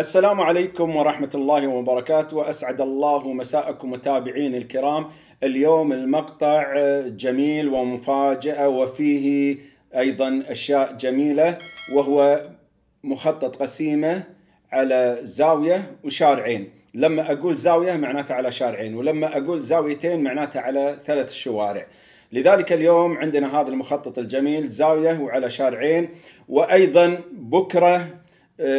السلام عليكم ورحمة الله وبركاته وأسعد الله مساءكم متابعين الكرام اليوم المقطع جميل ومفاجأة وفيه أيضا أشياء جميلة وهو مخطط قسيمة على زاوية وشارعين لما أقول زاوية معناتها على شارعين ولما أقول زاويتين معناتها على ثلاث شوارع لذلك اليوم عندنا هذا المخطط الجميل زاوية وعلى شارعين وأيضا بكرة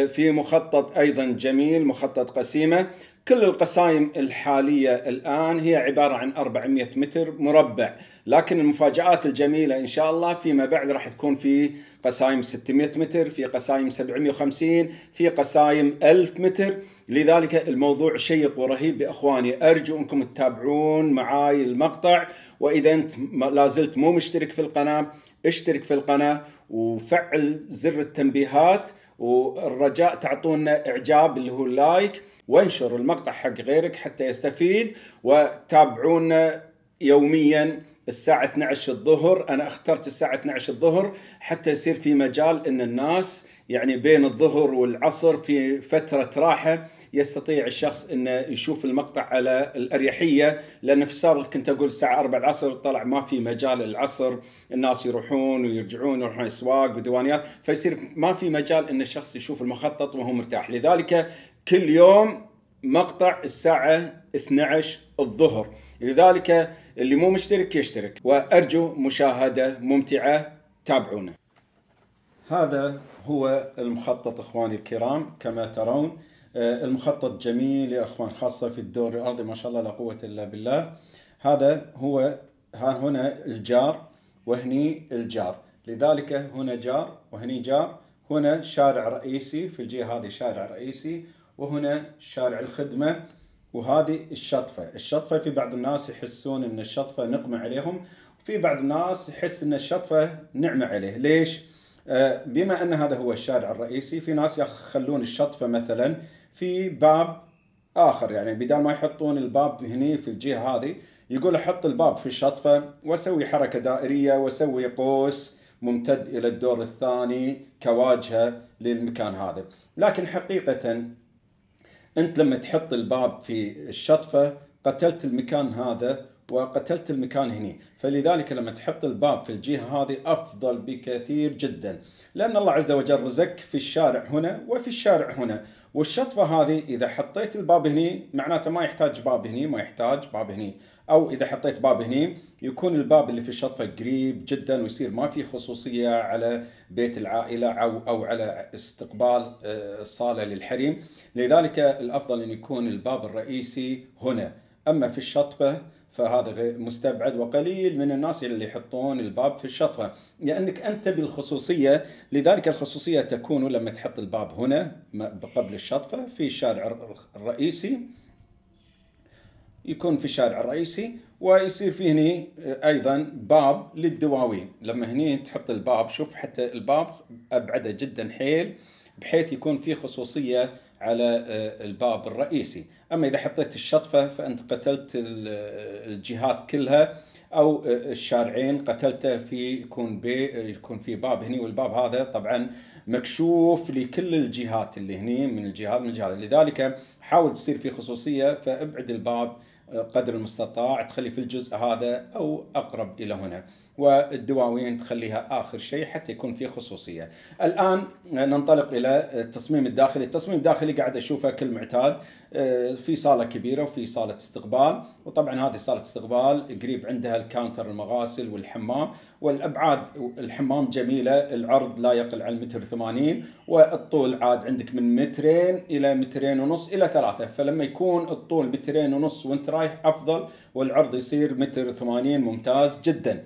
في مخطط ايضا جميل مخطط قسيمه كل القسائم الحاليه الان هي عباره عن 400 متر مربع لكن المفاجات الجميله ان شاء الله فيما بعد راح تكون في قسائم 600 متر في قسائم 750 في قسائم 1000 متر لذلك الموضوع شيق ورهيب باخواني ارجو انكم تتابعون معاي المقطع واذا انت لا زلت مو مشترك في القناه اشترك في القناه وفعل زر التنبيهات والرجاء تعطونا اعجاب اللي هو لايك وانشر المقطع حق غيرك حتى يستفيد وتابعونا يوميا الساعة 12 الظهر أنا اخترت الساعة 12 الظهر حتى يصير في مجال أن الناس يعني بين الظهر والعصر في فترة راحة يستطيع الشخص أنه يشوف المقطع على الأريحية لأن في السابق كنت أقول الساعة 4 العصر طلع ما في مجال العصر الناس يروحون ويرجعون يروحون أسواق وديوانيات فيصير ما في مجال أن الشخص يشوف المخطط وهو مرتاح لذلك كل يوم مقطع الساعة 12 الظهر لذلك اللي مو مشترك يشترك وأرجو مشاهدة ممتعة تابعونا هذا هو المخطط إخواني الكرام كما ترون آه، المخطط جميل يا إخوان خاصة في الدور الأرضي ما شاء الله لا قوة إلا بالله هذا هو ها هنا الجار وهني الجار لذلك هنا جار وهني جار هنا شارع رئيسي في الجهة هذه شارع رئيسي وهنا شارع الخدمة وهذه الشطفة الشطفة في بعض الناس يحسون أن الشطفة نقمة عليهم وفي بعض الناس يحس أن الشطفة نعمة عليه ليش؟ آه، بما أن هذا هو الشارع الرئيسي في ناس يخلون الشطفة مثلا في باب آخر يعني بدل ما يحطون الباب هني في الجهة هذه يقول أحط الباب في الشطفة وأسوي حركة دائرية وأسوي قوس ممتد إلى الدور الثاني كواجهة للمكان هذا لكن حقيقة انت لما تحط الباب في الشطفه قتلت المكان هذا وقتلت المكان هني فلذلك لما تحط الباب في الجهة هذه أفضل بكثير جدا لأن الله عز وجل رزقك في الشارع هنا وفي الشارع هنا والشطفة هذه إذا حطيت الباب هني معناته ما يحتاج باب هني ما يحتاج باب هني أو إذا حطيت باب هني يكون الباب اللي في الشطفة قريب جدا ويصير ما في خصوصية على بيت العائلة أو أو على استقبال آه، الصالة للحريم لذلك الأفضل أن يكون الباب الرئيسي هنا أما في الشطبة فهذا مستبعد وقليل من الناس اللي يحطون الباب في الشطفة لأنك أنت بالخصوصية لذلك الخصوصية تكون لما تحط الباب هنا قبل الشطفة في الشارع الرئيسي يكون في الشارع الرئيسي ويصير فيه هني آه، ايضا باب للدواوين لما هني تحط الباب شوف حتى الباب ابعده جدا حيل بحيث يكون في خصوصيه على آه، الباب الرئيسي أما إذا حطيت الشطفة فأنت قتلت آه، الجهات كلها أو آه، الشارعين قتلته في يكون بي يكون في باب هني والباب هذا طبعا مكشوف لكل الجهات اللي هني من الجهات من الجهات لذلك حاول تصير في خصوصية فابعد الباب قدر المستطاع تخلي في الجزء هذا أو أقرب إلى هنا والدواوين تخليها آخر شيء حتى يكون في خصوصية الآن ننطلق إلى التصميم الداخلي التصميم الداخلي قاعد أشوفه كالمعتاد آه، في صالة كبيرة وفي صالة استقبال وطبعا هذه صالة استقبال قريب عندها الكاونتر المغاسل والحمام والأبعاد الحمام جميلة العرض لا يقل عن متر ثمانين والطول عاد عندك من مترين إلى مترين ونص إلى ثلاثة فلما يكون الطول مترين ونص وانت رايح أفضل والعرض يصير متر ثمانين ممتاز جداً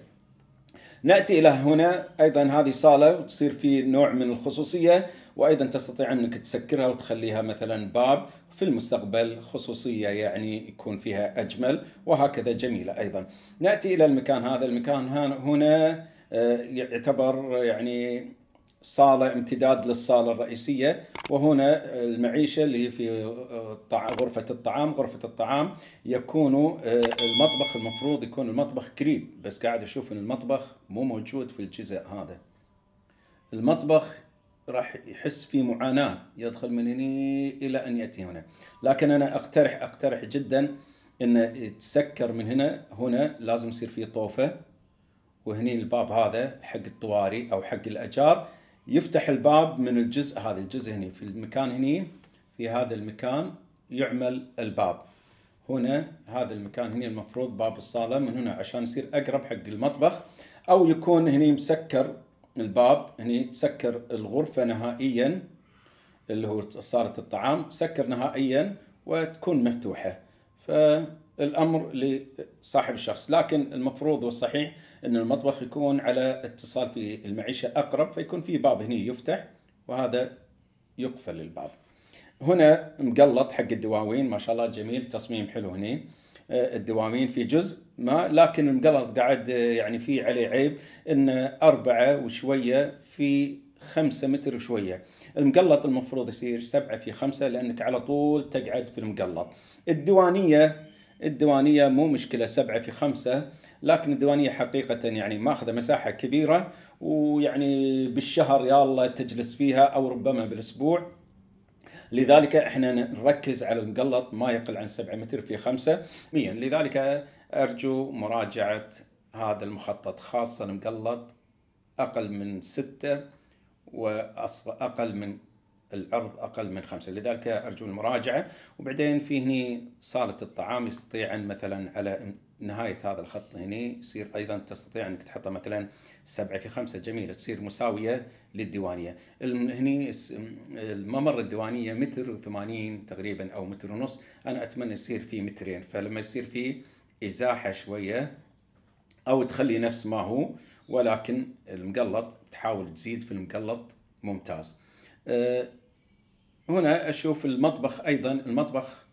ناتي الى هنا ايضا هذه صاله وتصير في نوع من الخصوصيه وايضا تستطيع انك تسكرها وتخليها مثلا باب في المستقبل خصوصيه يعني يكون فيها اجمل وهكذا جميله ايضا. ناتي الى المكان هذا، المكان هنا آه، يعتبر يعني صالة امتداد للصالة الرئيسية وهنا المعيشة اللي هي في آه، غرفة الطعام غرفة الطعام يكون آه، المطبخ المفروض يكون المطبخ قريب بس قاعد أشوف أن المطبخ مو موجود في الجزء هذا المطبخ راح يحس في معاناة يدخل من هنا إلى أن يأتي هنا لكن أنا أقترح أقترح جدا أنه يتسكر من هنا هنا لازم يصير فيه طوفة وهني الباب هذا حق الطواري أو حق الأجار يفتح الباب من الجزء هذا الجزء هنا في المكان هنا في هذا المكان يعمل الباب هنا هذا المكان هنا المفروض باب الصالة من هنا عشان يصير أقرب حق المطبخ أو يكون هنا مسكر الباب هنا تسكر الغرفة نهائيا اللي هو صالة الطعام تسكر نهائيا وتكون مفتوحة ف الامر لصاحب الشخص لكن المفروض والصحيح ان المطبخ يكون على اتصال في المعيشه اقرب فيكون في باب هنا يفتح وهذا يقفل الباب هنا مقلط حق الدواوين ما شاء الله جميل تصميم حلو هنا آه، الدواوين في جزء ما لكن المقلط قاعد آه، يعني في عليه عيب انه أربعة وشوية في خمسة متر وشوية المقلط المفروض يصير سبعة في خمسة لأنك على طول تقعد في المقلط الديوانية الديوانية مو مشكلة سبعة في خمسة لكن الديوانية حقيقة يعني ماخذة مساحة كبيرة ويعني بالشهر الله تجلس فيها أو ربما بالأسبوع لذلك احنا نركز على المقلط ما يقل عن 7 متر في 5 مية لذلك ارجو مراجعة هذا المخطط خاصة المقلط اقل من 6 واقل من العرض اقل من خمسه لذلك ارجو المراجعه وبعدين في هني صاله الطعام يستطيع ان مثلا على نهايه هذا الخط هني يصير ايضا تستطيع انك تحطه مثلا سبعه في خمسه جميله تصير مساويه للديوانيه هني الممر الديوانيه متر و80 تقريبا او متر ونص انا اتمنى يصير فيه مترين فلما يصير فيه ازاحه شويه او تخلي نفس ما هو ولكن المقلط تحاول تزيد في المقلط ممتاز آه، هنا أشوف المطبخ أيضا المطبخ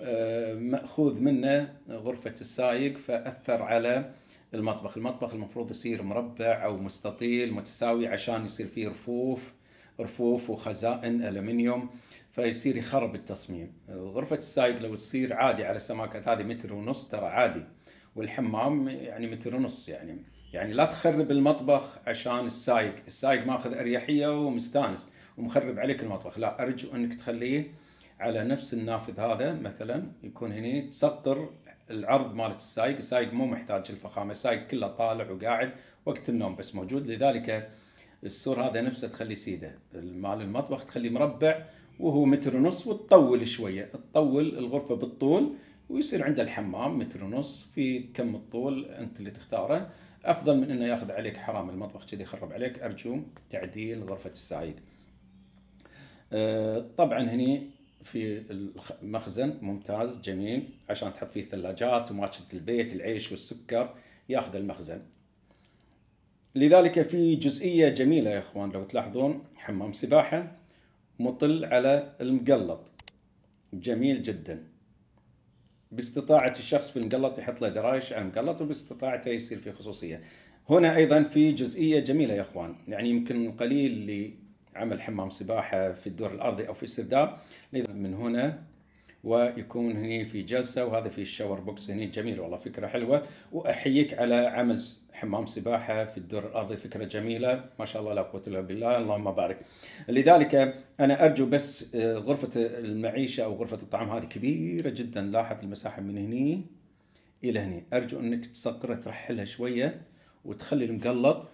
آه، مأخوذ منه غرفة السايق فأثر على المطبخ المطبخ المفروض يصير مربع أو مستطيل متساوي عشان يصير فيه رفوف رفوف وخزائن ألمنيوم فيصير يخرب التصميم غرفة السايق لو تصير عادي على سماكة هذه متر ونص ترى عادي والحمام يعني متر ونص يعني يعني لا تخرب المطبخ عشان السايق السايق ماخذ أريحية ومستانس ومخرب عليك المطبخ لا ارجو انك تخليه على نفس النافذ هذا مثلا يكون هني تسطر العرض مالت السايق السايق مو محتاج الفخامه السايق كله طالع وقاعد وقت النوم بس موجود لذلك السور هذا نفسه تخلي سيده مال المطبخ تخلي مربع وهو متر ونص وتطول شويه تطول الغرفه بالطول ويصير عنده الحمام متر ونص في كم الطول انت اللي تختاره افضل من انه ياخذ عليك حرام المطبخ كذي يخرب عليك ارجو تعديل غرفه السعيد آه، طبعا هني في المخزن ممتاز جميل عشان تحط فيه الثلاجات وماشة البيت العيش والسكر ياخذ المخزن لذلك في جزئية جميلة يا اخوان لو تلاحظون حمام سباحة مطل على المقلط جميل جدا باستطاعة الشخص في المقلط يحط له درايش على المقلط وباستطاعته يصير في خصوصية هنا أيضا في جزئية جميلة يا اخوان يعني يمكن قليل اللي عمل حمام سباحة في الدور الأرضي أو في السرداب من هنا ويكون هنا في جلسة وهذا في الشاور بوكس هنا جميل والله فكرة حلوة وأحييك على عمل حمام سباحة في الدور الأرضي فكرة جميلة ما شاء الله لا قوة إلا بالله اللهم بارك لذلك أنا أرجو بس آه، غرفة المعيشة أو غرفة الطعام هذه كبيرة جدا لاحظ المساحة من هنا إلى هنا أرجو أنك تسقرها ترحلها شوية وتخلي المقلط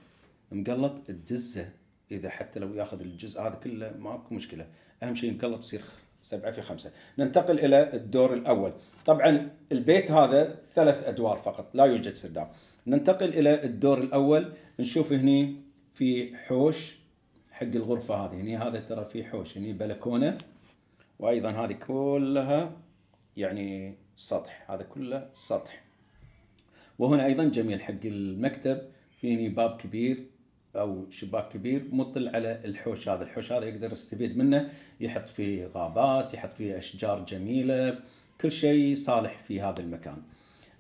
مقلط تدزه اذا حتى لو ياخذ الجزء هذا كله ماكو مشكله اهم شيء نقلط تصير سبعة في خمسة ننتقل إلى الدور الأول طبعا البيت هذا ثلاث أدوار فقط لا يوجد سرداب ننتقل إلى الدور الأول نشوف هني في حوش حق الغرفة هذه هني هذا ترى في حوش هني بلكونة وأيضا هذه كلها يعني سطح هذا كله سطح وهنا أيضا جميل حق المكتب في هني باب كبير او شباك كبير مطل على الحوش هذا، الحوش هذا يقدر يستفيد منه يحط فيه غابات، يحط فيه اشجار جميله، كل شيء صالح في هذا المكان.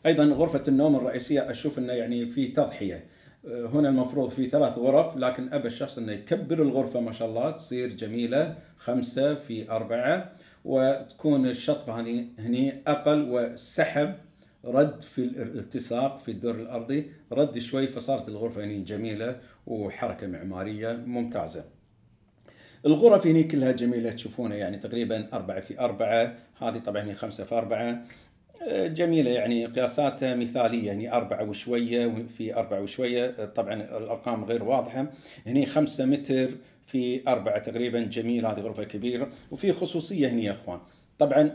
ايضا غرفه النوم الرئيسيه اشوف انه يعني في تضحيه. أه، هنا المفروض في ثلاث غرف لكن ابى الشخص انه يكبر الغرفه ما شاء الله تصير جميله خمسه في اربعه وتكون الشطفه هني هني اقل والسحب رد في الالتصاق في الدور الارضي رد شوي فصارت الغرفه هنا جميله وحركه معماريه ممتازه الغرف هنا كلها جميله تشوفونها يعني تقريبا أربعة في أربعة هذه طبعا هي خمسة في أربعة آه، جميله يعني قياساتها مثاليه يعني أربعة وشويه في أربعة وشويه آه، طبعا الارقام غير واضحه هني 5 متر في أربعة تقريبا جميل هذه غرفه كبيره وفي خصوصيه هني يا اخوان طبعا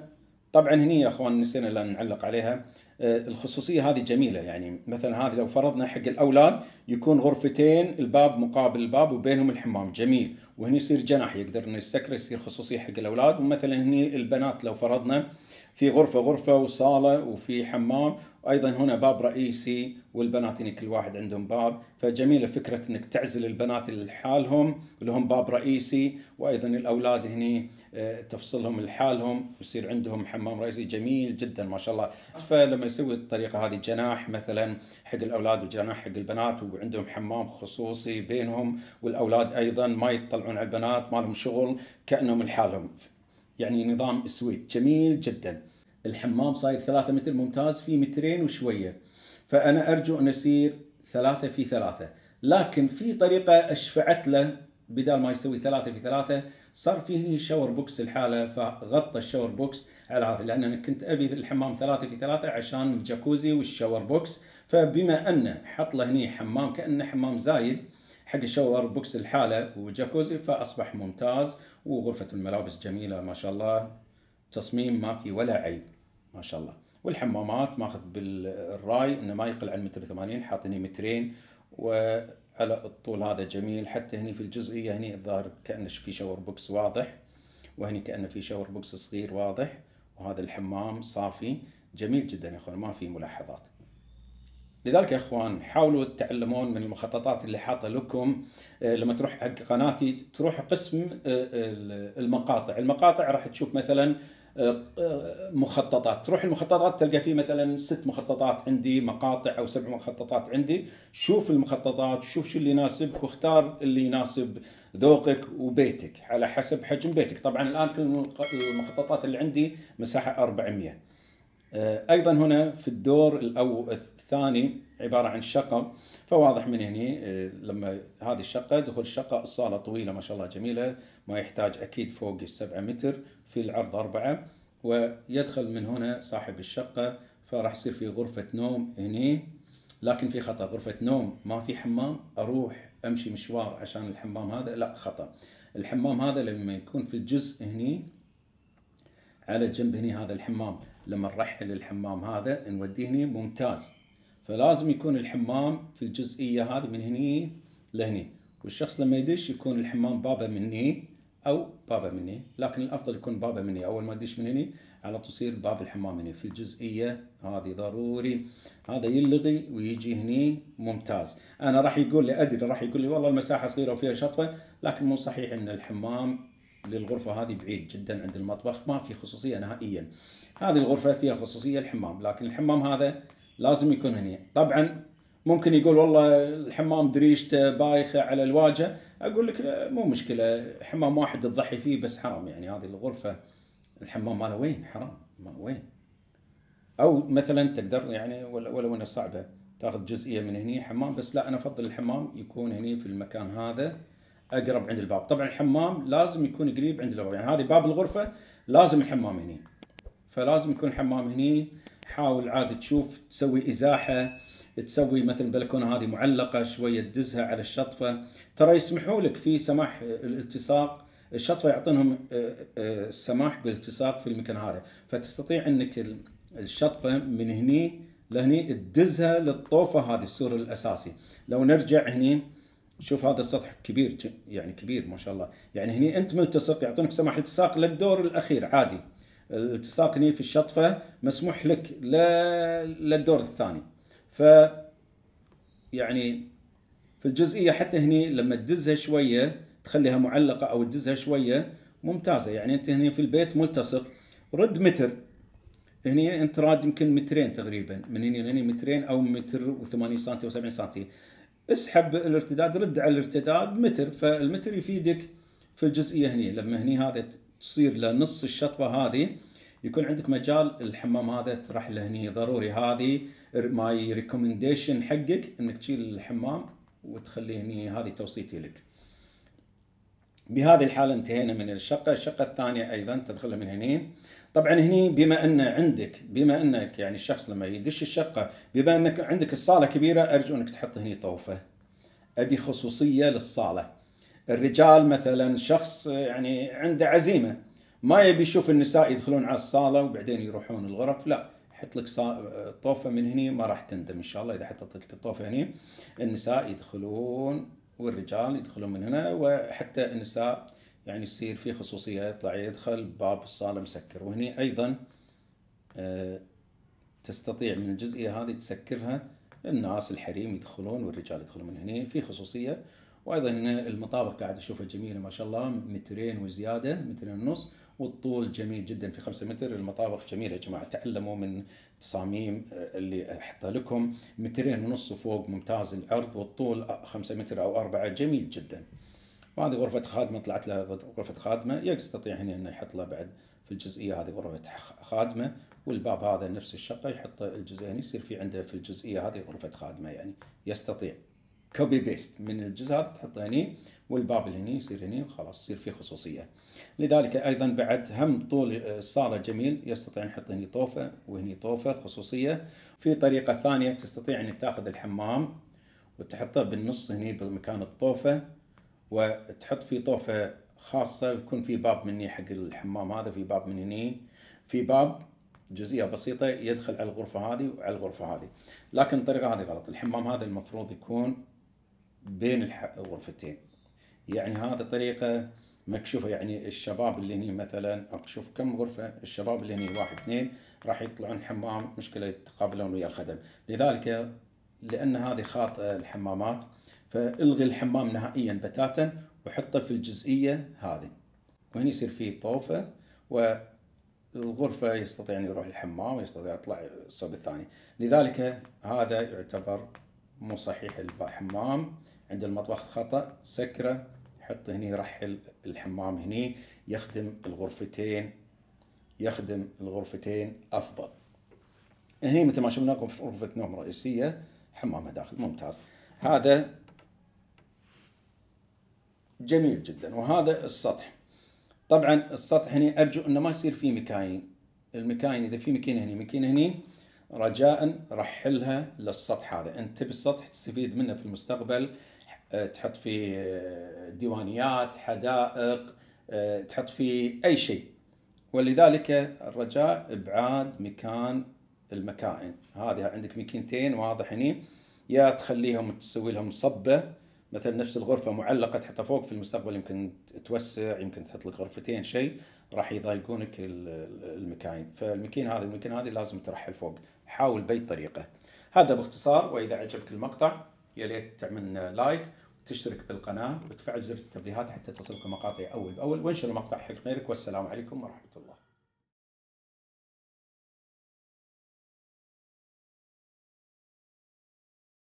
طبعا هني يا اخوان نسينا لا نعلق عليها آه، الخصوصيه هذه جميله يعني مثلا هذه لو فرضنا حق الاولاد يكون غرفتين الباب مقابل الباب وبينهم الحمام جميل وهني يصير جناح يقدر انه يسكره يصير خصوصيه حق الاولاد ومثلا هني البنات لو فرضنا في غرفة غرفة وصالة وفي حمام وأيضا هنا باب رئيسي والبنات هنا يعني كل واحد عندهم باب فجميلة فكرة أنك تعزل البنات لحالهم لهم باب رئيسي وأيضا الأولاد هنا آه، تفصلهم لحالهم ويصير عندهم حمام رئيسي جميل جدا ما شاء الله فلما يسوي الطريقة هذه جناح مثلا حق الأولاد وجناح حق البنات وعندهم حمام خصوصي بينهم والأولاد أيضا ما يطلعون على البنات ما لهم شغل كأنهم لحالهم يعني نظام السويت جميل جدا الحمام صاير ثلاثة متر ممتاز في مترين وشوية فأنا أرجو أن يصير ثلاثة في ثلاثة لكن في طريقة أشفعت له بدال ما يسوي ثلاثة في ثلاثة صار فيه هني شاور بوكس الحالة فغطى الشاور بوكس على هذا لأن أنا كنت أبي الحمام ثلاثة في ثلاثة عشان الجاكوزي والشاور بوكس فبما أنه حط له هني حمام كأنه حمام زايد حق الشاور بوكس الحالة وجاكوزي فأصبح ممتاز وغرفة الملابس جميلة ما شاء الله تصميم ما في ولا عيب ما شاء الله والحمامات ماخذ بالراي انه ما يقل عن متر ثمانين حاطني مترين وعلى الطول هذا جميل حتى هني في الجزئية هني الظاهر كأنه في شاور بوكس واضح وهني كأنه في شاور بوكس صغير واضح وهذا الحمام صافي جميل جدا يا اخوان ما في ملاحظات لذلك يا اخوان حاولوا تتعلمون من المخططات اللي حاطه لكم آه، لما تروح حق قناتي تروح قسم آه، المقاطع، المقاطع راح تشوف مثلا آه، مخططات، تروح المخططات تلقى فيه مثلا ست مخططات عندي مقاطع او سبع مخططات عندي، شوف المخططات، شوف شو اللي يناسبك واختار اللي يناسب ذوقك وبيتك على حسب حجم بيتك، طبعا الان كل المخططات اللي عندي مساحه 400. آه، ايضا هنا في الدور الاول الثاني عباره عن شقه فواضح من هنا آه، لما هذه الشقه دخول الشقه الصاله طويله ما شاء الله جميله ما يحتاج اكيد فوق السبعة متر في العرض اربعه ويدخل من هنا صاحب الشقه فراح يصير في غرفه نوم هنا لكن في خطا غرفه نوم ما في حمام اروح امشي مشوار عشان الحمام هذا لا خطا الحمام هذا لما يكون في الجزء هني على جنب هني هذا الحمام لما نرحل الحمام هذا نوديه هني ممتاز فلازم يكون الحمام في الجزئيه هذه من هني لهني والشخص لما يدش يكون الحمام بابه مني او بابه مني لكن الافضل يكون بابه مني اول ما يدش من هني على تصير باب الحمام هني في الجزئيه هذه ضروري هذا يلغي ويجي هني ممتاز انا راح يقول لي ادري راح يقول لي والله المساحه صغيره وفيها شطفه لكن مو صحيح ان الحمام للغرفة هذه بعيد جدا عند المطبخ ما في خصوصية نهائيا هذه الغرفة فيها خصوصية الحمام لكن الحمام هذا لازم يكون هنا طبعا ممكن يقول والله الحمام دريشته بايخة على الواجهة أقول لك مو مشكلة حمام واحد تضحي فيه بس حرام يعني هذه الغرفة الحمام ماله وين حرام ما وين أو مثلا تقدر يعني ولو أنها صعبة تاخذ جزئية من هنا حمام بس لا أنا أفضل الحمام يكون هنا في المكان هذا اقرب عند الباب طبعا الحمام لازم يكون قريب عند الباب يعني هذه باب الغرفه لازم الحمام هني فلازم يكون الحمام هني حاول عاد تشوف تسوي ازاحه تسوي مثلا البلكونه هذه معلقه شويه تدزها على الشطفه ترى يسمحوا لك في سماح الالتصاق الشطفه يعطونهم السماح آه، آه، بالالتصاق في المكان هذا فتستطيع انك الشطفه من هني لهني تدزها للطوفه هذه السور الاساسي لو نرجع هني شوف هذا السطح كبير يعني كبير ما شاء الله يعني هني انت ملتصق يعطونك سماح التصاق للدور الاخير عادي الالتصاق هني في الشطفه مسموح لك للدور الثاني ف يعني في الجزئيه حتى هني لما تدزها شويه تخليها معلقه او تدزها شويه ممتازه يعني انت هني في البيت ملتصق رد متر هني انت راد يمكن مترين تقريبا من هني لهني مترين او متر و80 سم و70 سم اسحب الارتداد رد على الارتداد متر فالمتر يفيدك في الجزئيه هني لما هني هذا تصير لنص الشطبه هذه يكون عندك مجال الحمام هذا تروح له هني ضروري هذه ماي ريكومنديشن حقك انك تشيل الحمام وتخليه هني هذه توصيتي لك. بهذه الحالة انتهينا من الشقة الشقة الثانية أيضا تدخلها من هني طبعا هني بما أن عندك بما أنك يعني الشخص لما يدش الشقة بما أنك عندك الصالة كبيرة أرجو أنك تحط هني طوفة أبي خصوصية للصالة الرجال مثلا شخص يعني عنده عزيمة ما يبي يشوف النساء يدخلون على الصالة وبعدين يروحون الغرف لا حط لك طوفة من هني ما راح تندم إن شاء الله إذا حطيت لك الطوفة هني النساء يدخلون والرجال يدخلون من هنا وحتى النساء يعني يصير في خصوصية يطلع يدخل باب الصالة مسكر وهني أيضا آه، تستطيع من الجزئية هذه تسكرها الناس الحريم يدخلون والرجال يدخلون من هنا في خصوصية وأيضا المطابق قاعد أشوفها جميلة ما شاء الله مترين وزيادة مترين ونص والطول جميل جدا في 5 متر المطابخ جميله يا جماعه تعلموا من تصاميم آه، اللي احطها لكم مترين ونص فوق ممتاز العرض والطول 5 آه، متر او 4 جميل جدا وهذه غرفة خادمة طلعت لها غرفة خادمة يستطيع هنا انه يحط لها بعد في الجزئية هذه غرفة خادمة والباب هذا نفس الشقة يحط الجزئية يصير في عنده في الجزئية هذه غرفة خادمة يعني يستطيع كوبي بيست من الجزء هذا تحطه هني والباب اللي هني يصير هني وخلاص يصير في خصوصيه لذلك ايضا بعد هم طول الصاله آه، جميل يستطيع نحط هني طوفه وهني طوفه خصوصيه في طريقه ثانيه تستطيع انك تاخذ الحمام وتحطه بالنص هني بمكان الطوفه وتحط فيه طوفه خاصه يكون في باب مني حق الحمام هذا في باب من هني في باب جزئيه بسيطه يدخل على الغرفه هذه وعلى الغرفه هذه لكن الطريقه هذه غلط الحمام هذا المفروض يكون بين الغرفتين يعني هذه طريقه مكشوفه يعني الشباب اللي هني مثلا شوف كم غرفه الشباب اللي هني واحد اثنين راح يطلعون حمام مشكله يتقابلون ويا الخدم لذلك لان هذه خاطئه الحمامات فالغي الحمام نهائيا بتاتا وحطه في الجزئيه هذه وهنا يصير فيه طوفه والغرفه يستطيع ان يروح الحمام ويستطيع يطلع الصوب الثاني لذلك هذا يعتبر مو صحيح الحمام عند المطبخ خطأ سكره حط هني رحل الحمام هني يخدم الغرفتين يخدم الغرفتين أفضل هني مثل ما شفنا غرفة نوم رئيسية حمامها داخل ممتاز هذا جميل جدا وهذا السطح طبعا السطح هني ارجو انه ما يصير فيه مكاين المكاين اذا في مكينه هني مكينه هني رجاء رحلها للسطح هذا انت بالسطح تستفيد منه في المستقبل آه، تحط فيه آه، ديوانيات حدائق آه، تحط فيه أي شيء ولذلك الرجاء إبعاد مكان المكائن هذه عندك مكينتين واضح هني يا تخليهم تسوي لهم صبة مثل نفس الغرفة معلقة تحطها فوق في المستقبل يمكن توسع يمكن تحط لك غرفتين شيء راح يضايقونك المكاين فالمكين هذه المكين هذه لازم ترحل فوق حاول بأي طريقة هذا باختصار وإذا عجبك المقطع يا ليت تعمل لايك وتشترك بالقناه وتفعل زر التنبيهات حتى تصلك مقاطع اول باول وانشر المقطع حق غيرك والسلام عليكم ورحمه الله